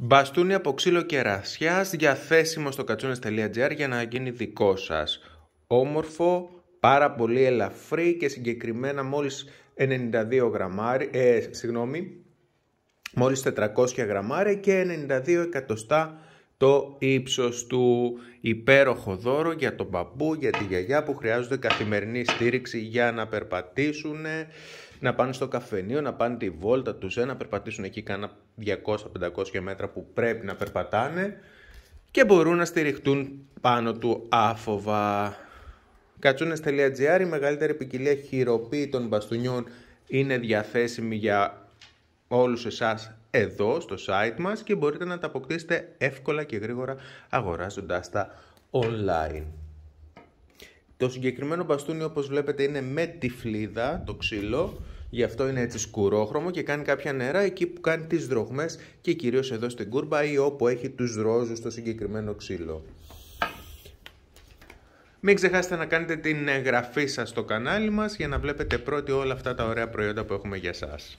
Μπαστούνι από ξύλο κερασιάς διαθέσιμο στο κατσούνε.gr για να γίνει δικό σας. Όμορφο, πάρα πολύ ελαφρύ και συγκεκριμένα μόλις 92 γραμμάρια, ε, συγγνώμη, μόλις 400 γραμμάρια και 92 εκατοστά το ύψος του υπέροχο δώρο για τον παππού, για τη γιαγιά που χρειάζονται καθημερινή στήριξη για να περπατήσουν, να πάνε στο καφενείο, να πάνε τη βόλτα τους, ε, να περπατήσουν εκεί κάνα 200-500 μέτρα που πρέπει να περπατάνε και μπορούν να στηριχτούν πάνω του άφοβα. Κατσούνες.gr, η μεγαλύτερη ποικιλία χειροποίητων μπαστούνιών είναι διαθέσιμη για όλους εσάς εδώ στο site μας και μπορείτε να τα αποκτήσετε εύκολα και γρήγορα αγοράζοντας τα online. Το συγκεκριμένο μπαστούνι όπως βλέπετε είναι με τυφλίδα το ξύλο Γι' αυτό είναι έτσι σκουρόχρωμο και κάνει κάποια νερά εκεί που κάνει τις δροχμές και κυρίως εδώ στην κούρμπα ή όπου έχει τους ρόζους το συγκεκριμένο ξύλο. Μην ξεχάσετε να κάνετε την εγγραφή σας στο κανάλι μας για να βλέπετε πρώτοι όλα αυτά τα ωραία προϊόντα που έχουμε για σας.